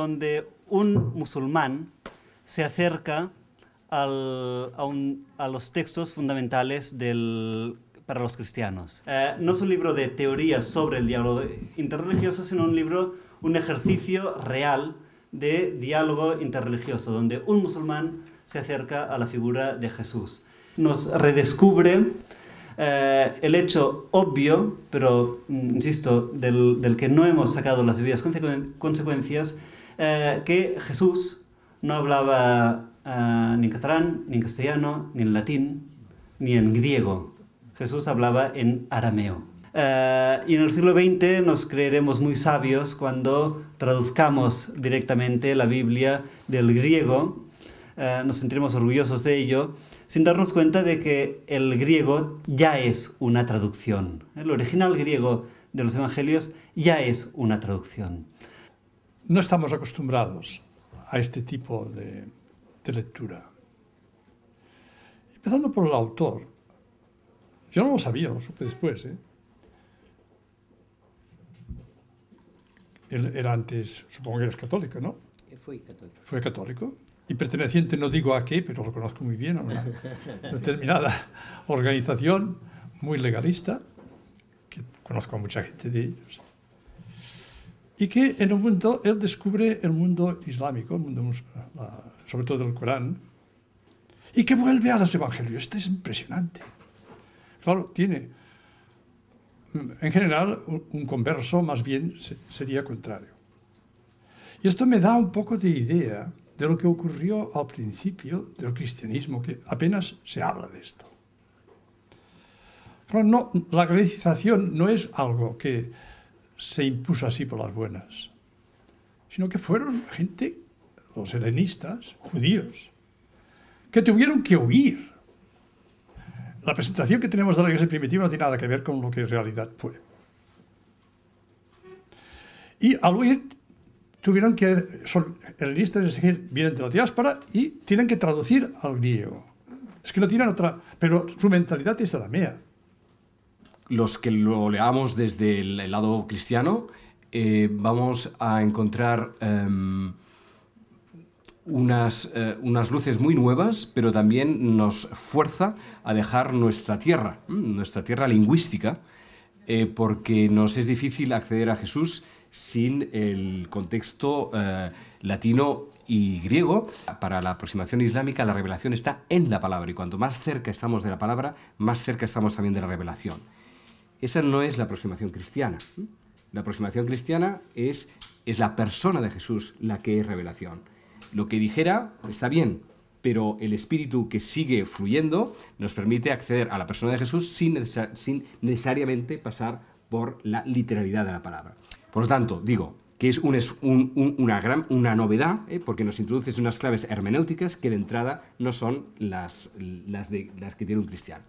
donde un musulmán se acerca a, los textos fundamentales para los cristianos. Eh, no es un libro de teoría sobre el diálogo interreligioso, sino un libro, un ejercicio real de diálogo interreligioso, donde un musulmán se acerca a la figura de Jesús. Nos redescubre eh, el hecho obvio, pero mm, insisto, del, del, que no hemos sacado las debidas consecuencias, eh, que Jesús no hablaba eh, ni en catalán, ni en castellano, ni en latín, ni en griego. Jesús hablaba en arameo. Eh, y en el siglo XX nos creeremos muy sabios cuando traduzcamos directamente la Biblia del griego, nos sentiremos orgullosos de ello, sin darnos cuenta de que el griego ya es una traducción. El original griego de los evangelios ya es una traducción no estamos acostumbrados a este tipo de, lectura. Empezando por el autor. Yo no lo sabía, lo supe después. ¿eh? Él era antes, supongo que eres católico, ¿no? Fue católico. Fue católico. Y perteneciente, no digo a qué, pero lo conozco muy bien, a una determinada organización muy legalista, que conozco a mucha gente de ellos y que en un mundo él descubre el mundo islámico, el mundo, eh, sobre todo el Corán, y que vuelve a los evangelios. Esto es impresionante. Claro, tiene, mm, en general, un converso más bien sería contrario. Y esto me da un poco de idea de lo que ocurrió al principio del cristianismo, que apenas se habla de esto. Claro, no, la grecización no es algo que se impuso así por las buenas, sino que fueron gente, los helenistas, judíos, que tuvieron que huir. La presentación que tenemos de la iglesia primitiva no tiene nada que ver con lo que en realidad fue. Y al huir tuvieron que, son helenistas, es decir, vienen de la diáspora y tienen que traducir al griego. Es que no tienen otra, pero su mentalidad es aramea los que lo leamos desde el, lado cristiano, eh, vamos a encontrar em, eh, unas, luces muy nuevas, pero también nos fuerza a dejar nuestra tierra, nuestra tierra lingüística, eh, porque nos es difícil acceder a Jesús sin el contexto latino y griego. Para la aproximación islámica la revelación está en la palabra y cuanto más cerca estamos de la palabra, más cerca estamos también de la revelación. Esa no es la aproximación cristiana. La aproximación cristiana es, es la persona de Jesús la que es revelación. Lo que dijera está bien, pero el espíritu que sigue fluyendo nos permite acceder a la persona de Jesús sin, necesariamente pasar por la literalidad de la palabra. Por lo tanto, digo, que es una, una novedad, ¿eh? porque nos introduces unas claves hermenéuticas que de entrada no son las, las que tiene un cristiano.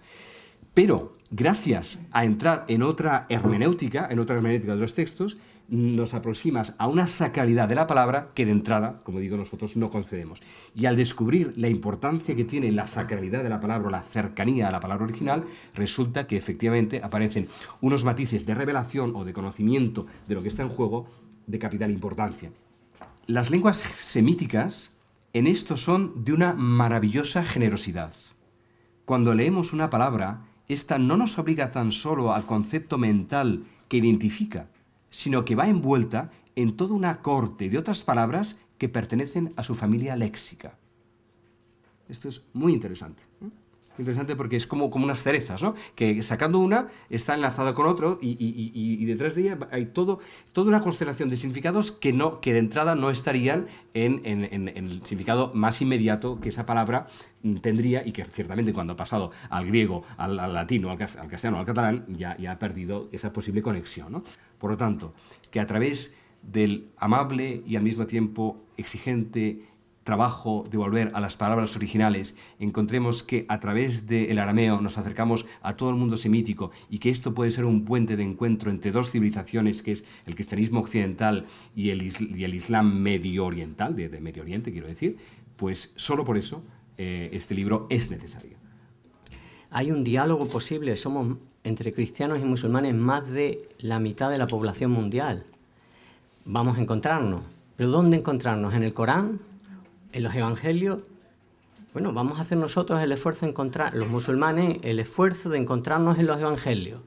Pero gracias a entrar en otra hermenéutica, en otra hermenéutica de los textos, nos aproximas a una sacralidad de la palabra que de entrada, como digo, nosotros no concedemos. Y al descubrir la importancia que tiene la sacralidad de la palabra o la cercanía a la palabra original, resulta que efectivamente aparecen unos matices de revelación o de conocimiento de lo que está en juego de capital importancia. Las lenguas semíticas en esto son de una maravillosa generosidad. Cuando leemos una palabra, esta no nos obliga tan solo al concepto mental que identifica, sino que va envuelta en toda una corte de otras palabras que pertenecen a su familia léxica. Esto es muy interesante interesante porque es como, como unas cerezas, ¿no? Que sacando una está enlazada con otro y, detrás de ella hay todo, toda una constelación de significados que, no, que de entrada no estarían en, el significado más inmediato que esa palabra mm, tendría y que ciertamente cuando ha pasado al griego, al, latino, al, castellano, al catalán, ya, ya ha perdido esa posible conexión, ¿no? Por lo tanto, que a través del amable y al mismo tiempo exigente trabajo de volver a las palabras originales, encontremos que a través del arameo nos acercamos a todo el mundo semítico y que esto puede ser un puente de encuentro entre dos civilizaciones, que es el cristianismo occidental y el, y el islam medio oriental, de, Medio Oriente quiero decir, pues solo por eso eh, este libro es necesario. Hay un diálogo posible, somos entre cristianos y musulmanes más de la mitad de la población mundial. Vamos a encontrarnos. ¿Pero dónde encontrarnos? ¿En el Corán? en los evangelios, bueno, vamos a hacer nosotros el esfuerzo de encontrar, los musulmanes, el esfuerzo de encontrarnos en los evangelios.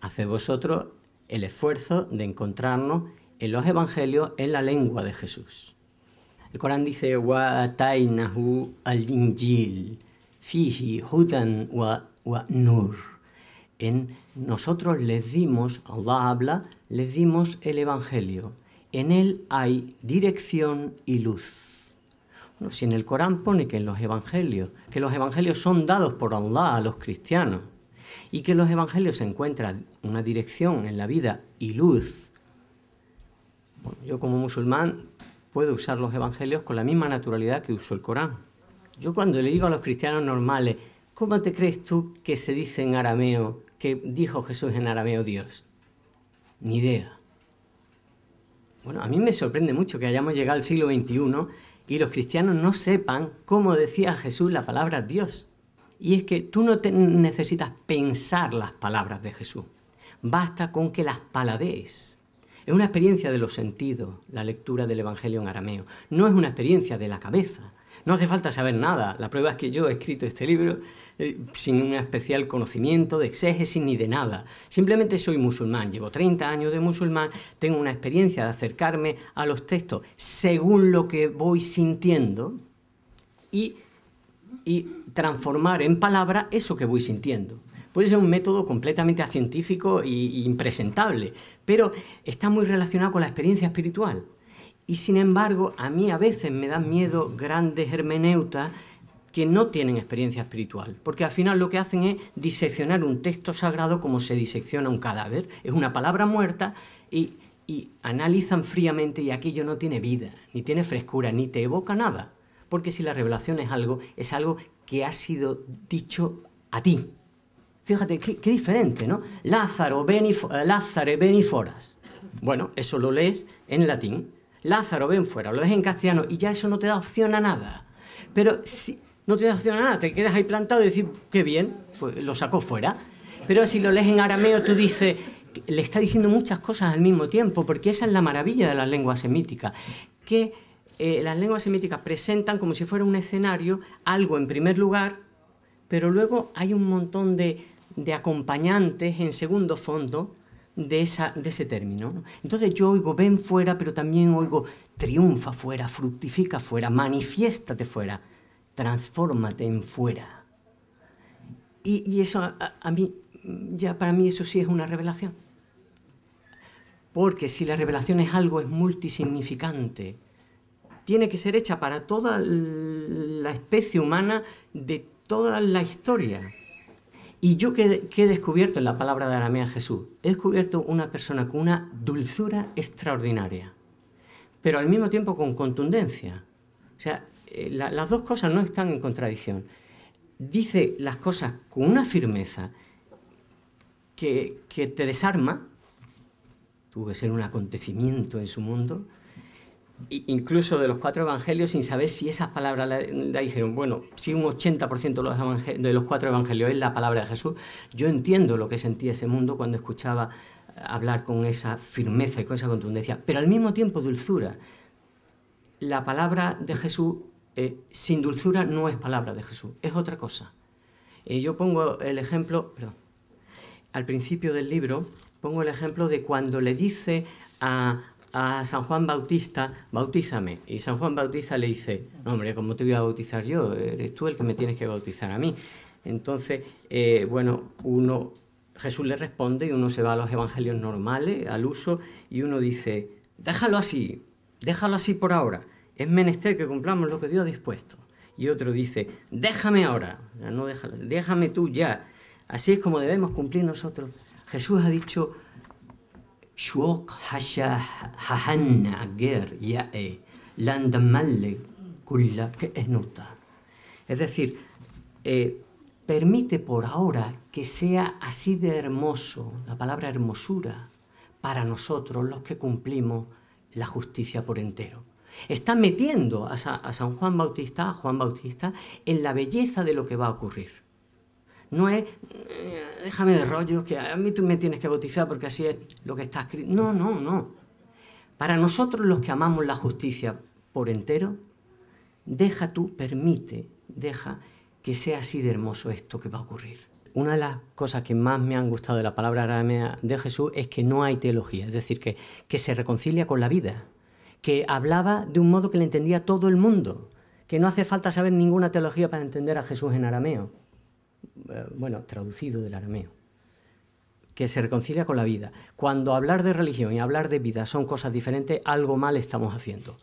hace vosotros el esfuerzo de encontrarnos en los evangelios en la lengua de Jesús. El Corán dice, wa tainahu al-injil, fihi wa, nur. En nosotros les dimos, Allah habla, les dimos el evangelio. En él hay dirección y luz si en el Corán pone que en los evangelios, que los evangelios son dados por Allah a los cristianos y que los evangelios se una dirección en la vida y luz, yo como musulmán puedo usar los evangelios con la misma naturalidad que uso el Corán. Yo cuando le digo a los cristianos normales, ¿cómo te crees tú que se dice en arameo, que dijo Jesús en arameo Dios? Ni idea. Bueno, a mí me sorprende mucho que hayamos llegado al siglo XXI y los cristianos no sepan cómo decía Jesús la palabra Dios. Y es que tú no te necesitas pensar las palabras de Jesús, basta con que las paladees. Es una experiencia de los sentidos, la lectura del Evangelio en arameo. No es una experiencia de la cabeza, no hace falta saber nada. La prueba es que yo he escrito este libro eh, sin un especial conocimiento de exégesis ni de nada. Simplemente soy musulmán, llevo 30 años de musulmán, tengo una experiencia de acercarme a los textos según lo que voy sintiendo y, y transformar en palabra eso que voy sintiendo. Puede ser un método completamente acientífico e impresentable, pero está muy relacionado con la experiencia espiritual. Y sin embargo, a mí a veces me dan miedo grandes hermeneutas que no tienen experiencia espiritual, porque al final lo que hacen es diseccionar un texto sagrado como se disecciona un cadáver. Es una palabra muerta y, analizan fríamente y aquello no tiene vida, ni tiene frescura, ni te evoca nada. Porque si la revelación es algo, es algo que ha sido dicho a ti. Fíjate, qué, diferente, ¿no? Lázaro, beni, eh, beniforas. Bueno, eso lo lees en latín Lázaro, ven fuera, lo ves en castellano y ya eso no te da opción a nada. Pero si no te da opción a nada, te quedas ahí plantado y decir, qué bien, pues lo sacó fuera. Pero si lo lees en arameo, tú dices, le está diciendo muchas cosas al mismo tiempo, porque esa es la maravilla de las lenguas semíticas, que eh, las lenguas semíticas presentan como si fuera un escenario algo en primer lugar, pero luego hay un montón de acompañantes en segundo fondo de, esa, de ese término. Entonces yo oigo ven fuera, pero también oigo triunfa fuera, fructifica fuera, manifiéstate fuera, transfórmate en fuera. Y, eso a, mí, ya para mí eso sí es una revelación. Porque si la revelación es algo, es multisignificante. Tiene que ser hecha para toda la especie humana de toda la historia. Y yo que, he descubierto en la palabra de Aramea Jesús, he descubierto una persona con una dulzura extraordinaria, pero al mismo tiempo con contundencia. O sea, eh, las dos cosas no están en contradicción. Dice las cosas con una firmeza que, que te desarma, tuvo que ser un acontecimiento en su mundo, incluso de los cuatro evangelios sin saber si esas palabras la, dijeron. Bueno, si un 80% de los, de los cuatro evangelios es la palabra de Jesús, yo entiendo lo que sentía ese mundo cuando escuchaba hablar con esa firmeza y con esa contundencia, pero al mismo tiempo dulzura. La palabra de Jesús eh, sin dulzura no es palabra de Jesús, es otra cosa. Y eh, yo pongo el ejemplo, perdón, al principio del libro pongo el ejemplo de cuando le dice a, a San Juan Bautista, bautízame. Y San Juan Bautista le dice, hombre, ¿cómo te voy a bautizar yo? Eres tú el que me tienes que bautizar a mí. Entonces, eh, bueno, uno, Jesús le responde y uno se va a los evangelios normales, al uso, y uno dice, déjalo así, déjalo así por ahora. Es menester que cumplamos lo que Dios ha dispuesto. Y otro dice, déjame ahora, no déjalo, déjame tú ya. Así es como debemos cumplir nosotros. Jesús ha dicho, es decir, eh, permite por ahora que sea así de hermoso, la palabra hermosura, para nosotros los que cumplimos la justicia por entero. Está metiendo a, a San Juan Bautista, a Juan Bautista, en la belleza de lo que va a ocurrir. No es, eh, déjame de rollos, que a mí tú me tienes que bautizar porque así es lo que está escrito. No, no, no. Para nosotros los que amamos la justicia por entero, deja tú, permite, deja que sea así de hermoso esto que va a ocurrir. Una de las cosas que más me han gustado de la palabra aramea de Jesús es que no hay teología, es decir, que, que se reconcilia con la vida, que hablaba de un modo que le entendía todo el mundo, que no hace falta saber ninguna teología para entender a Jesús en arameo. Eh, bueno, traducido del arameo, que se reconcilia con la vida. Cuando hablar de religión y hablar de vida son cosas diferentes, algo mal estamos haciendo.